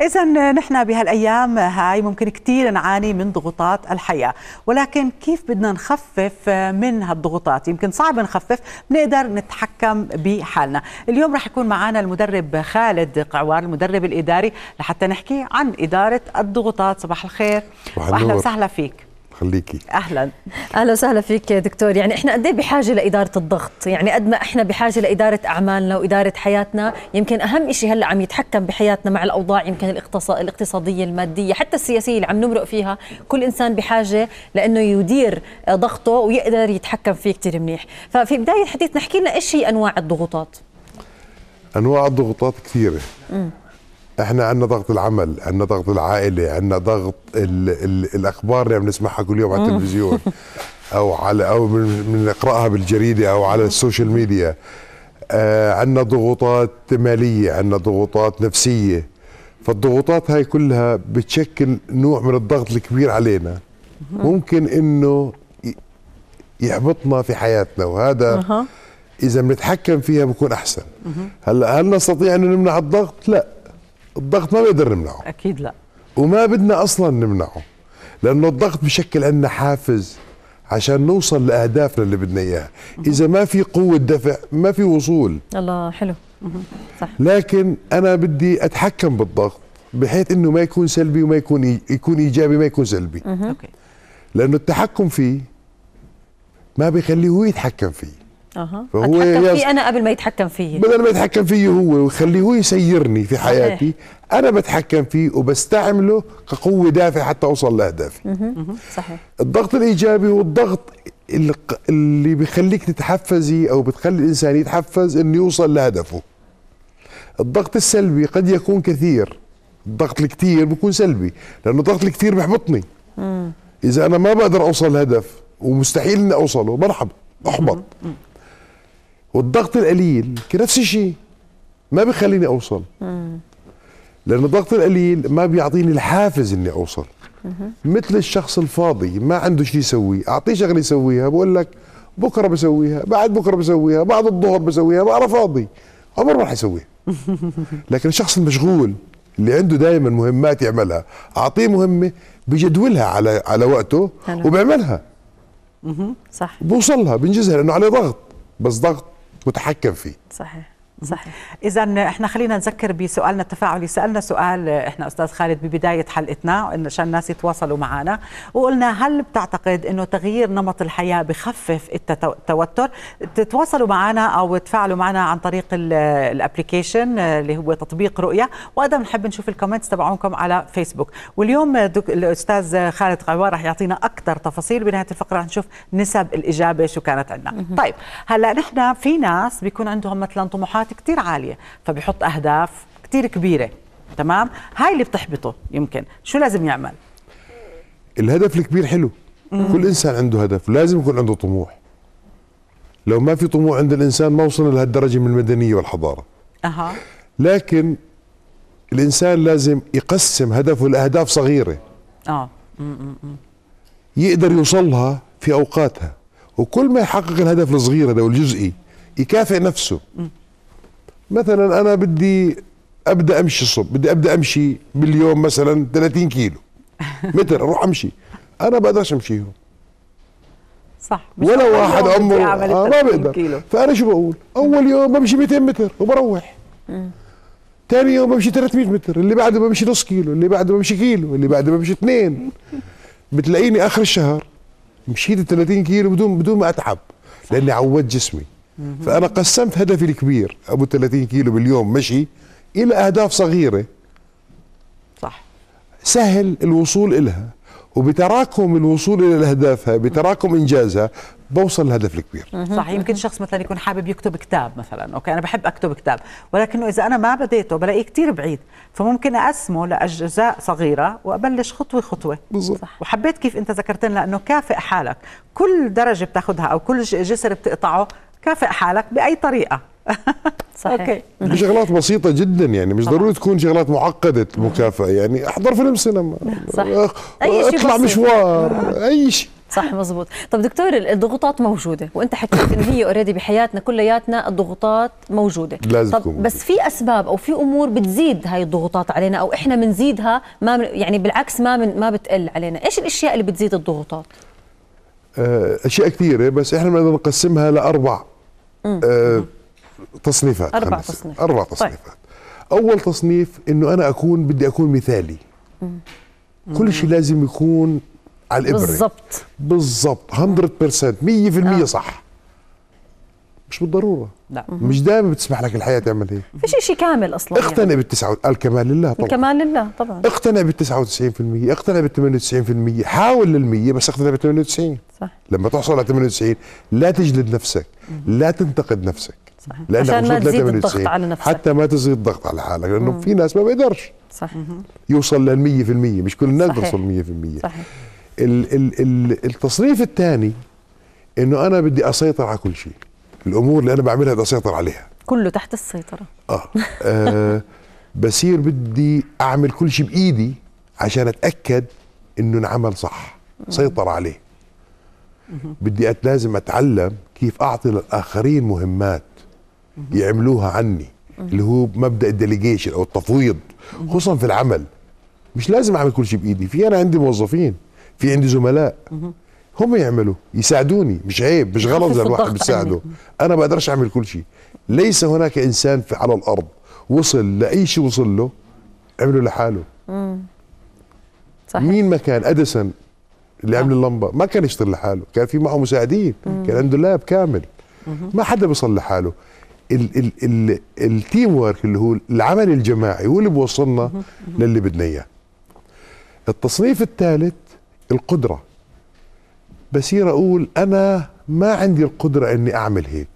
إذا نحن بهالأيام هاي ممكن كثير نعاني من ضغوطات الحياة ولكن كيف بدنا نخفف من هالضغوطات يمكن صعب نخفف بنقدر نتحكم بحالنا اليوم رح يكون معنا المدرب خالد قعوار المدرب الإداري لحتى نحكي عن إدارة الضغوطات صباح الخير وأهلا وسهلا فيك خليكي اهلا اهلا وسهلا فيك دكتور يعني احنا قد إيه بحاجه لاداره الضغط يعني قد ما احنا بحاجه لاداره اعمالنا واداره حياتنا يمكن اهم شيء هلا عم يتحكم بحياتنا مع الاوضاع يمكن الاقتصاديه الماديه حتى السياسيه اللي عم نمرق فيها كل انسان بحاجه لانه يدير ضغطه ويقدر يتحكم فيه كثير منيح ففي بدايه حديثنا احكي لنا ايش هي انواع الضغوطات انواع الضغوطات كثيره احنا عندنا ضغط العمل عندنا ضغط العائله عندنا ضغط الـ الـ الاخبار اللي بنسمعها كل يوم على التلفزيون او على او بنقراها بالجريده او على السوشيال ميديا آه عندنا ضغوطات ماليه عندنا ضغوطات نفسيه فالضغوطات هاي كلها بتشكل نوع من الضغط الكبير علينا ممكن انه يحبطنا في حياتنا وهذا اذا بنتحكم فيها بكون احسن هلا هل نستطيع انه نمنع الضغط لا الضغط ما بنقدر نمنعه اكيد لا وما بدنا اصلا نمنعه لانه الضغط بشكل عندنا حافز عشان نوصل لاهدافنا اللي بدنا اياها اذا ما في قوه دفع ما في وصول الله حلو صح لكن انا بدي اتحكم بالضغط بحيث انه ما يكون سلبي وما يكون يكون ايجابي ما يكون سلبي اوكي لانه التحكم فيه ما بيخليه هو يتحكم فيه اها فهو أتحكم فيه انا قبل ما يتحكم فيه بدل ما يتحكم فيه هو ويخليه هو يسيرني في حياتي صحيح. انا بتحكم فيه وبستعمله كقوه دافع حتى اوصل لاهدافي صحيح الضغط الايجابي هو الضغط اللي بيخليك تتحفزي او بتخلي الانسان يتحفز انه يوصل لهدفه الضغط السلبي قد يكون كثير الضغط الكثير بيكون سلبي لانه الضغط الكثير بيحبطني اذا انا ما بقدر اوصل هدف ومستحيل اني اوصله برحب احبط والضغط القليل نفس الشيء ما بيخليني اوصل لان الضغط القليل ما بيعطيني الحافز اني اوصل مثل الشخص الفاضي ما عنده شيء يسويه اعطيه شغله يسويها بقول لك بكره بسويها بعد بكره بسويها بعد الظهر بسويها انا فاضي عمره ما راح يسويها لكن الشخص المشغول اللي عنده دائما مهمات يعملها اعطيه مهمه بجدولها على على وقته وبيعملها صح بوصلها بنجزها لانه عليه ضغط بس ضغط متحكم فيه صحيح صحيح اذا احنا خلينا نذكر بسؤالنا التفاعلي سالنا سؤال احنا استاذ خالد ببدايه حلقتنا عشان الناس يتواصلوا معنا وقلنا هل بتعتقد انه تغيير نمط الحياه بخفف التوتر تتواصلوا معنا او تفاعلوا معنا عن طريق الابلكيشن اللي هو تطبيق رؤيه وايضا بنحب نشوف الكومنتس تبعونكم على فيسبوك واليوم الاستاذ خالد غوار رح يعطينا اكثر تفاصيل بنهايه الفقره رح نشوف نسب الاجابه شو كانت عندنا طيب هلا نحن في ناس بيكون عندهم مثلا طموحات بتاعتي كثير عاليه فبيحط اهداف كثير كبيره تمام هاي اللي بتحبطه يمكن شو لازم يعمل الهدف الكبير حلو مم. كل انسان عنده هدف لازم يكون عنده طموح لو ما في طموح عند الانسان ما وصل لهالدرجه من المدنيه والحضاره أه. لكن الانسان لازم يقسم هدفه لاهداف صغيره اه يقدر يوصلها في اوقاتها وكل ما يحقق الهدف الصغير هذا والجزئي يكافئ نفسه مثلا انا بدي ابدا امشي الصبح بدي ابدا امشي باليوم مثلا 30 كيلو متر اروح امشي انا بقدرش امشيهم صح مش ولا واحد عمره آه ما بقدر فانا شو بقول اول يوم بمشي 200 متر وبروح ثاني يوم بمشي 300 متر اللي بعده بمشي نص كيلو اللي بعده بمشي كيلو اللي بعده بمشي اثنين بتلاقيني اخر الشهر مشيت 30 كيلو بدون بدون ما اتعب لاني عودت جسمي فانا قسمت هدفي الكبير ابو 30 كيلو باليوم مشي الى اهداف صغيره صح سهل الوصول إلها وبتراكم الوصول إلى أهدافها بتراكم إنجازها بوصل للهدف الكبير صح يمكن شخص مثلا يكون حابب يكتب كتاب مثلا أوكي أنا بحب أكتب كتاب ولكنه إذا أنا ما بديته بلاقيه كتير بعيد فممكن أقسمه لأجزاء صغيرة وأبلش خطوة خطوة بالضبط وحبيت كيف أنت ذكرت لنا أنه كافئ حالك كل درجة بتاخذها أو كل جسر بتقطعه كافئ حالك باي طريقه صحيح اوكي نعم. شغلات بسيطة جدا يعني مش ضروري تكون شغلات معقدة المكافأة يعني احضر فيلم سينما صح أي شيء أه، أه، اطلع مشوار نعم. أي شيء صح مزبوط طب دكتور الضغوطات موجودة وانت حكيت ان هي اوريدي بحياتنا كلياتنا الضغوطات موجودة لازم طب موجودة. بس في اسباب او في امور بتزيد هاي الضغوطات علينا او احنا بنزيدها ما من يعني بالعكس ما من ما بتقل علينا ايش الاشياء اللي بتزيد الضغوطات أه، اشياء كثيره بس احنا بنقسمها لاربع آه تصنيفات أربع خمسة. تصنيفات أربع طيب. تصنيفات طيب. أول تصنيف إنه أنا أكون بدي أكون مثالي مم. كل شيء لازم يكون على الإبرة بالضبط بالضبط 100% 100% آه. صح مش بالضروره لا مش دائما بتسمح لك الحياه تعمل هيك فيش شيء كامل اصلا يعني. اقتنع يعني. بالتسعة الكمال لله طبعا الكمال لله طبعا اقتنع بال 99% اقتنع بال 98% حاول لل100 بس اقتنع بال 98 صح لما تحصل على 98 لا تجلد نفسك لا تنتقد نفسك صح عشان ما تزيد الضغط على نفسك حتى ما تزيد الضغط على حالك لانه في ناس ما بيقدرش صح يوصل لل 100% مش كل الناس بتوصل 100% صحيح ال ال ال التصنيف الثاني انه انا بدي اسيطر على كل شيء الامور اللي انا بعملها بدي اسيطر عليها كله تحت السيطره اه, آه بصير بدي اعمل كل شيء بايدي عشان اتاكد انه انعمل صح سيطر عليه بدي لازم اتعلم كيف اعطي للاخرين مهمات يعملوها عني اللي هو مبدا الديليجيشن او التفويض خصوصا في العمل مش لازم اعمل كل شيء بايدي في انا عندي موظفين في عندي زملاء هم يعملوا يساعدوني مش عيب مش غلط اذا الواحد بيساعده انا بقدرش اعمل كل شيء ليس هناك انسان في على الارض وصل لاي شيء وصل له عمله لحاله امم صحيح مين ما كان اديسون اللي عمل آه. اللمبه ما كان يشتغل لحاله كان في معه مساعدين مم. كان عنده لاب كامل مم. ما حدا بيصل لحاله ال ال ال التيم وورك اللي هو العمل الجماعي هو اللي بوصلنا للي بدنا اياه التصنيف الثالث القدره بصير اقول انا ما عندي القدره اني اعمل هيك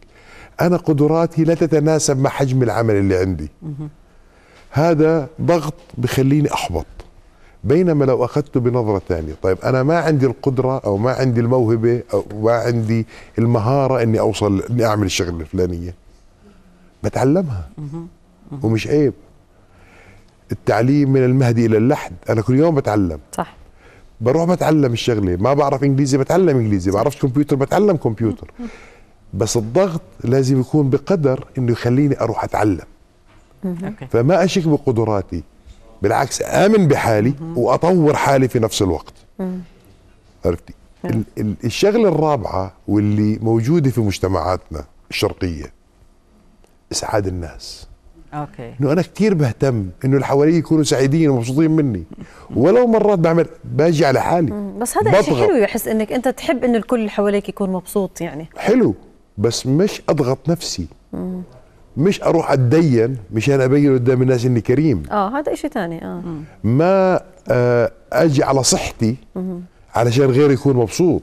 انا قدراتي لا تتناسب مع حجم العمل اللي عندي هذا ضغط بخليني احبط بينما لو اخذته بنظره ثانيه طيب انا ما عندي القدره او ما عندي الموهبه او ما عندي المهاره اني اوصل اني اعمل الشغله الفلانيه بتعلمها ومش عيب التعليم من المهدي الى اللحد انا كل يوم بتعلم صح بروح بتعلم الشغله ما بعرف انجليزي بتعلم انجليزي ما بعرفش كمبيوتر بتعلم كمبيوتر بس الضغط لازم يكون بقدر انه يخليني اروح اتعلم فما اشك بقدراتي بالعكس امن بحالي واطور حالي في نفس الوقت عرفتي الشغله الرابعه واللي موجوده في مجتمعاتنا الشرقيه اسعاد الناس اوكي انه انا كثير بهتم انه اللي حواليي يكونوا سعيدين ومبسوطين مني ولو مرات بعمل باجي على حالي بس هذا شيء حلو يحس انك انت تحب انه الكل اللي حواليك يكون مبسوط يعني حلو بس مش اضغط نفسي مم. مش اروح اتدين مشان ابين قدام الناس اني كريم اه هذا شيء ثاني اه ما آه، اجي على صحتي مم. علشان غيري يكون مبسوط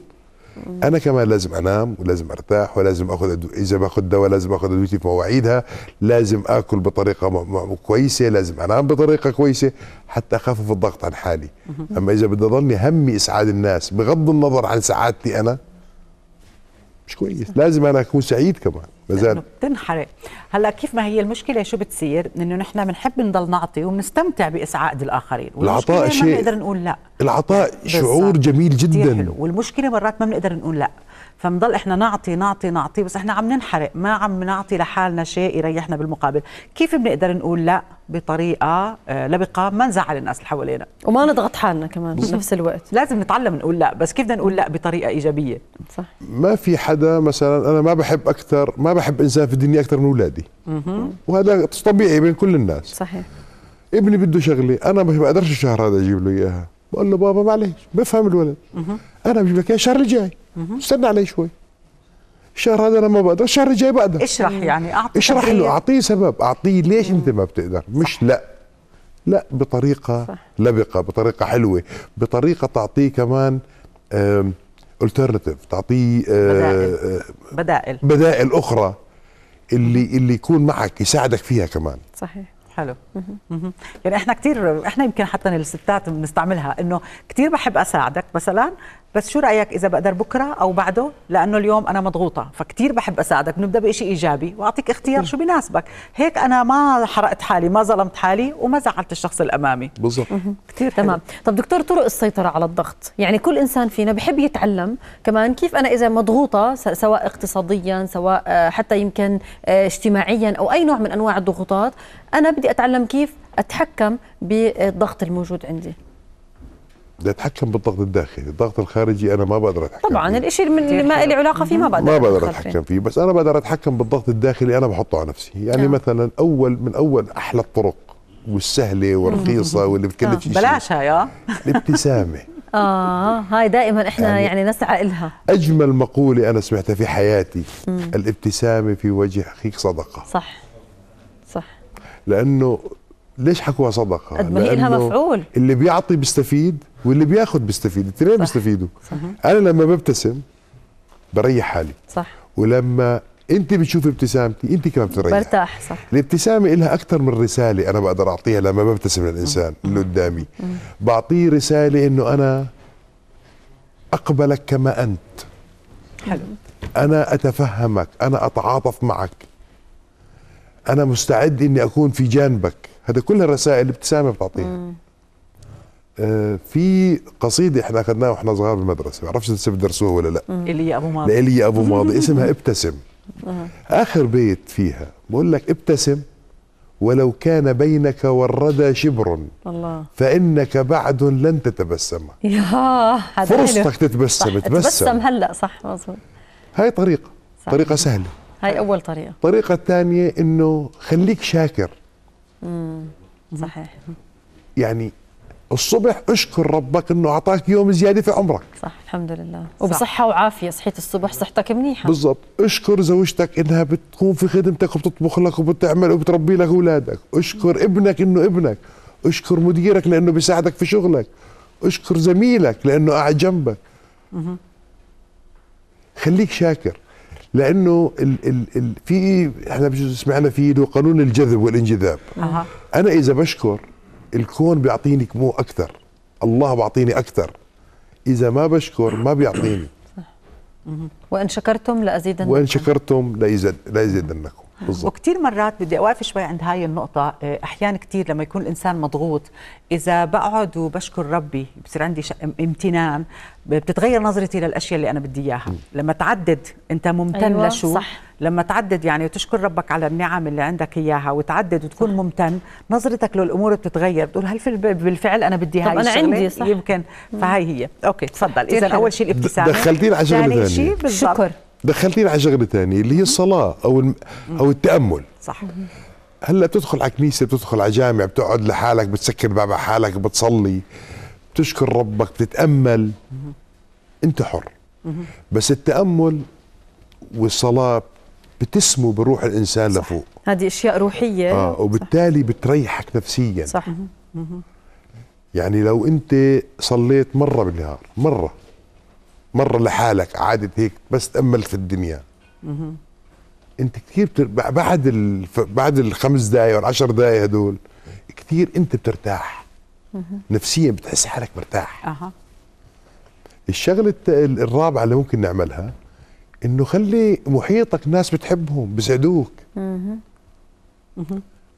انا كمان لازم انام ولازم ارتاح ولازم اخذ أدو... اذا باخذ دواء لازم اخذ ادويتي في مواعيدها لازم اكل بطريقه م... م... كويسه لازم انام بطريقه كويسه حتى اخفف الضغط عن حالي اما اذا بدي اضلني همي اسعاد الناس بغض النظر عن سعادتي انا مش كويس لازم انا اكون سعيد كمان مازال بتنحرق هلا كيف ما هي المشكله شو بتصير انه نحن بنحب نضل نعطي وبنستمتع باسعاد الاخرين العطاء شيء ما بنقدر نقول لا العطاء شعور جميل جدا حلو. والمشكله مرات ما بنقدر نقول لا فمضل احنا نعطي نعطي نعطي بس احنا عم ننحرق ما عم نعطي لحالنا شيء يريحنا بالمقابل كيف بنقدر نقول لا بطريقه آه، لبقه ما نزعل الناس اللي حوالينا وما نضغط حالنا كمان بنفس الوقت لازم نتعلم نقول لا بس كيف بدنا نقول لا بطريقه ايجابيه صح ما في حدا مثلا انا ما بحب اكثر ما بحب انسان في الدنيا اكثر من اولادي وهذا طبيعي بين كل الناس صحيح ابني بده شغله انا ما بقدرش الشهر هذا اجيب له اياها بقول له بابا معلش بفهم الولد انا بجيب لك اياها الشهر الجاي استنى علي شوي الشهر هذا انا ما بقدر الشهر الجاي بقدر اشرح يعني اعطي اشرح له اعطيه سبب اعطيه ليش انت ما بتقدر مش صح. لا لا بطريقه صح. لبقه بطريقه حلوه بطريقه تعطيه كمان الترناتيف تعطيه آه، بدائل. بدائل بدائل اخرى اللي اللي يكون معك يساعدك فيها كمان صحيح حلو يعني احنا كثير احنا يمكن حتى الستات بنستعملها انه كثير بحب اساعدك مثلا بس شو رايك اذا بقدر بكره او بعده لانه اليوم انا مضغوطه فكتير بحب اساعدك نبدا بشيء ايجابي واعطيك اختيار شو بيناسبك هيك انا ما حرقت حالي ما ظلمت حالي وما زعلت الشخص الامامي بالضبط كثير تمام طب دكتور طرق السيطره على الضغط يعني كل انسان فينا بحب يتعلم كمان كيف انا اذا مضغوطه سواء اقتصاديا سواء آه، حتى يمكن آه، اجتماعيا او اي نوع من انواع الضغوطات انا بدي اتعلم كيف اتحكم بالضغط الموجود عندي بدي اتحكم بالضغط الداخلي، الضغط الخارجي انا ما بقدر اتحكم طبعا فيه. الشيء اللي ما لي علاقه فيه ما بقدر ما بقدر اتحكم فيه، بس انا بقدر اتحكم بالضغط الداخلي انا بحطه على نفسي، يعني آه. مثلا اول من اول احلى الطرق والسهله والرخيصه واللي بتكلفش آه. بلاش هاي آه. الابتسامه اه هاي دائما احنا يعني, يعني نسعى لها اجمل مقوله انا سمعتها في حياتي مم. الابتسامه في وجه اخيك صدقه صح صح لانه ليش حكوها صدقه؟ قد ما هي لها مفعول اللي بيعطي بيستفيد واللي بياخذ بيستفيد، الاثنين بيستفيدوا انا لما ببتسم بريح حالي صح ولما انت بتشوفي ابتسامتي انت كمان بتريح برتاح صح الابتسامه لها اكثر من رساله انا بقدر اعطيها لما ببتسم للانسان اللي قدامي بعطيه رساله انه انا اقبلك كما انت حلو انا اتفهمك انا اتعاطف معك انا مستعد اني اكون في جانبك هذا كل الرسائل ابتسامه بتعطيها آه في قصيده احنا اخذناها واحنا صغار بالمدرسه ما بعرفش اذا بتدرسوها ولا لا ايليا ابو ماضي ايليا ابو ماضي اسمها ابتسم اخر بيت فيها بقول لك ابتسم ولو كان بينك والردى شبر الله فانك بعد لن تتبسم يا فرصتك تتبسم تبسم تبسم هلا صح مظبوط هاي طريقه صح. طريقه سهله هاي اول طريقه الطريقه الثانيه انه خليك شاكر صحيح يعني الصبح اشكر ربك انه اعطاك يوم زياده في عمرك صح الحمد لله وبصحه وعافيه صحيت الصبح صحتك منيحه بالضبط اشكر زوجتك انها بتكون في خدمتك وبتطبخ لك وبتعمل وبتربي لك اولادك اشكر م. ابنك انه ابنك اشكر مديرك لانه بيساعدك في شغلك اشكر زميلك لانه قاعد جنبك م. خليك شاكر لانه ال ال ال في احنا بجوز سمعنا في له قانون الجذب والانجذاب أه. انا اذا بشكر الكون بيعطيني مو اكثر الله بيعطيني اكثر اذا ما بشكر ما بيعطيني صح. وان شكرتم لازيدنكم وان شكرتم لازيدنكم بالزبط. وكتير مرات بدي اوقف شوي عند هاي النقطه آه، احيانا كتير لما يكون الانسان مضغوط اذا بقعد وبشكر ربي بصير عندي امتنان بتتغير نظرتي للاشياء اللي انا بدي اياها لما تعدد انت ممتن أيوة لشو صح. لما تعدد يعني وتشكر ربك على النعم اللي عندك اياها وتعدد وتكون صح. ممتن نظرتك للامور بتتغير بتقول هل بالفعل انا بدي هاي انا عندي صح يمكن فهاي هي اوكي تفضل اذا اول شيء الابتسامه دخلتين على شغله ثانيه شكر دخلتينا على شغله ثانيه اللي هي الصلاه او الم... او التامل صح هلا بتدخل على كنيسه بتدخل على جامع بتقعد لحالك بتسكر باب حالك بتصلي بتشكر ربك بتتامل انت حر بس التامل والصلاه بتسمو بروح الانسان صح. لفوق هذه اشياء روحيه اه وبالتالي صح. بتريحك نفسيا صح يعني لو انت صليت مره بالنهار مره مره لحالك قعدت هيك بس تاملت في الدنيا انت كثير بتر... بعد ال... بعد الخمس دقائق والعشر دقائق هدول كثير انت بترتاح نفسيا بتحس حالك مرتاح اها الشغله الرابعه اللي ممكن نعملها انه خلي محيطك ناس بتحبهم بيسعدوك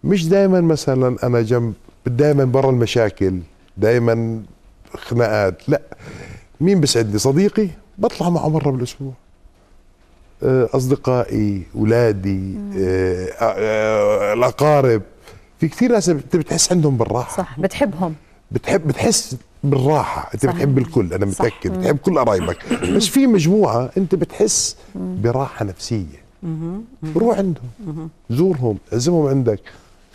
مش دائما مثلا انا جنب دائما برا المشاكل دائما خناقات لا مين بيسعدني صديقي بطلع معه مره بالاسبوع آه، اصدقائي اولادي آه، آه، الاقارب في كثير ناس انت بتحس عندهم بالراحه صح بتحبهم بتحب بتحس بالراحه انت صحيح. بتحب الكل انا متاكد صح. بتحب كل قرايبك بس في مجموعه انت بتحس براحه نفسيه روح عندهم زورهم عزمهم عندك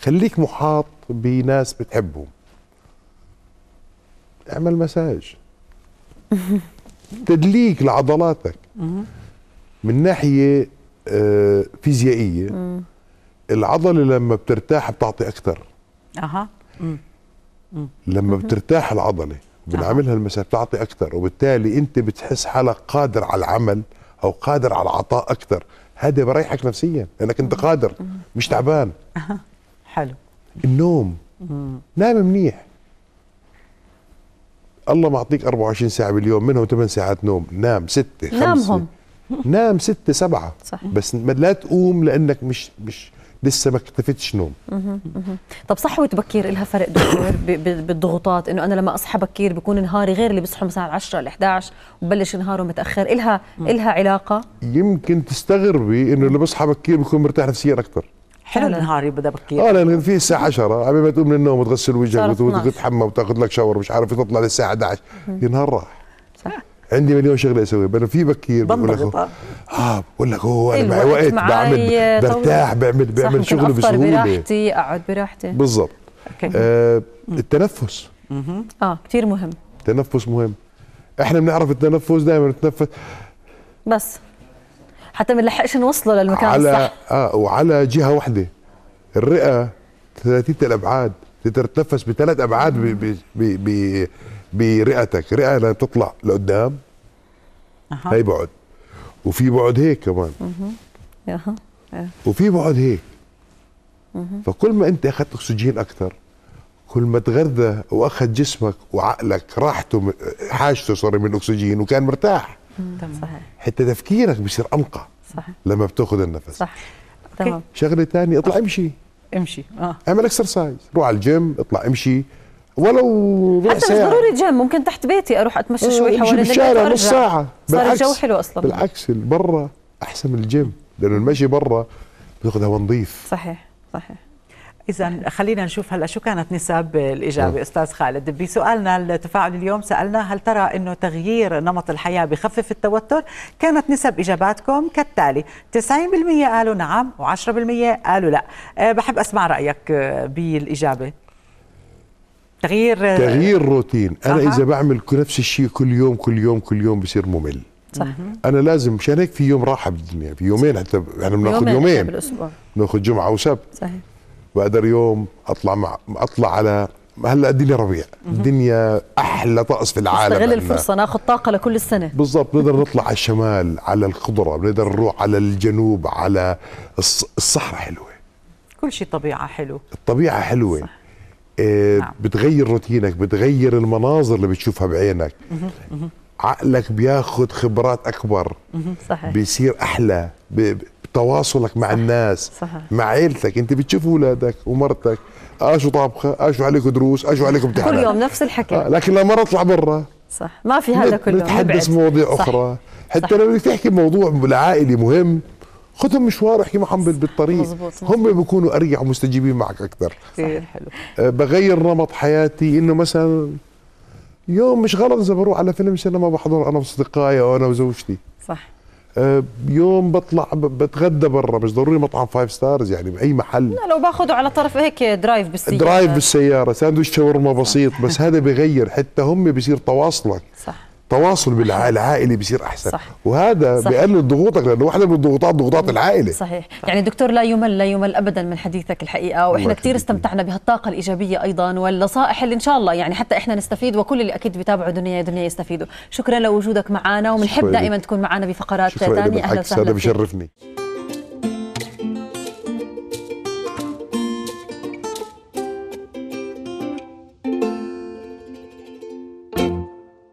خليك محاط بناس بتحبهم اعمل مساج تدليك لعضلاتك من ناحيه آه، فيزيائيه العضله لما بترتاح بتعطي اكثر اها لما بترتاح العضله بنعملها المسافه بتعطي اكثر وبالتالي انت بتحس حالك قادر على العمل او قادر على العطاء اكثر هذا بريحك نفسيا لانك انت قادر مش تعبان حلو النوم نام منيح الله معطيك 24 ساعه باليوم منهم 8 ساعات نوم نام 6 5 نامهم نام 6 7 بس لا تقوم لانك مش مش لسه ما اكتفتش نوم طب صحوة بكير لها فرق دكتور بالضغوطات انه انا لما اصحى بكير بكون نهاري غير اللي بيصحوا مثلا 10 ل 11 وببلش نهاره متاخر لها لها علاقه يمكن تستغربي انه اللي بصحى بكير بكون مرتاح نفسيا اكثر حلو النهار يبدا بكير اه لان في الساعه 10 على ما تقوم من النوم وتغسل وجهك وتتحمى وتاخذ لك شاور مش عارف تطلع للساعه 11 النهار راح صح عندي مليون شغله اسويها بس في بكير بقول لك اه بقول لك هو انا معي إيه، وقت بعمل برتاح بعمل بعمل شغل بسهوله براحتي اقعد براحتي بالضبط آه التنفس اه كثير مهم التنفس مهم احنا بنعرف التنفس دائما نتنفس بس حتى ما نلحقش نوصله للمكان على الصح اه وعلى جهه واحده الرئه ثلاثيه الابعاد تقدر تتنفس بثلاث ابعاد برئتك رئه لا تطلع لقدام أه. هي بعد وفي بعد هيك كمان اها وفي بعد هيك فكل ما انت اخذت اكسجين اكثر كل ما تغذى واخذ جسمك وعقلك راحته حاجته صار من الاكسجين وكان مرتاح تمام صحيح حتى تفكيرك بيصير انقى صحيح لما بتاخذ النفس صح تمام شغله ثانيه اطلع امشي امشي اه اعمل اكسرسايز روح على الجيم اطلع امشي ولو حتى مش ضروري جيم ممكن تحت بيتي اروح اتمشى شوي حوالين الشارع نص ساعه صار الجو حلو اصلا بالعكس برا احسن من الجيم لانه المشي برا بتاخذ هواء نظيف صحيح صحيح إذا خلينا نشوف هلا شو كانت نسب الإجابة أستاذ خالد بسؤالنا التفاعل اليوم سألنا هل ترى أنه تغيير نمط الحياة بخفف التوتر كانت نسب إجاباتكم كالتالي 90% قالوا نعم و10% قالوا لا أه، بحب أسمع رأيك أه، بالإجابة تغيير أه، تغيير روتين أنا أه. إذا بعمل نفس الشيء كل يوم كل يوم كل يوم بصير ممل صح انا لازم مشان هيك في يوم راحه بالدنيا في يومين حتى احنا يعني بناخذ يومين, يومين بالاسبوع بناخذ جمعه وسبت صحيح بقدر يوم اطلع مع اطلع على هلا الدنيا ربيع الدنيا احلى طقس في العالم استغل الفرصه ناخذ طاقه لكل السنه بالضبط بنقدر نطلع على الشمال على الخضره بنقدر نروح على الجنوب على الصحراء حلوه كل شيء طبيعه حلو الطبيعه حلوه صح. آه، نعم. بتغير روتينك بتغير المناظر اللي بتشوفها بعينك عقلك بياخذ خبرات اكبر صحيح بيصير احلى تواصلك مع صح. الناس صح. مع عيلتك انت بتشوف اولادك ومرتك اشوا طابخه اشوا عليكم دروس اشوا عليكم امتحانات كل يوم نفس الحكي آه لكن لما اطلع برا صح ما في هذا كله نتحدث مواضيع صح. اخرى حتى صح. لو بدك تحكي موضوع العائلي مهم خذهم مشوار احكي معهم بالطريق مزبوط مزبوط. هم بيكونوا اريح ومستجيبين معك اكثر كثير حلو آه، بغير نمط حياتي انه مثلا يوم مش غلط اذا بروح على فيلم سينما بحضر انا واصدقائي او انا وزوجتي صح آه، يوم بطلع بتغدى برا مش ضروري مطعم فايف ستارز يعني باي محل لا لو باخذه على طرف هيك درايف بالسياره درايف بالسياره ساندويتش شاورما بسيط بس هذا بغير حتى هم بصير تواصلك صح تواصل بالعائله بيصير احسن صح. وهذا بيقلل ضغوطك لانه واحده من الضغوطات ضغوطات العائله صحيح يعني دكتور لا يمل لا يمل ابدا من حديثك الحقيقه واحنا كثير استمتعنا بهالطاقه الايجابيه ايضا والنصائح اللي ان شاء الله يعني حتى احنا نستفيد وكل اللي اكيد بيتابعوا دنيا دنيا يستفيدوا شكرا لوجودك معنا وبنحب دائما تكون معنا بفقرات ثانيه اهلا وسهلا بشرفني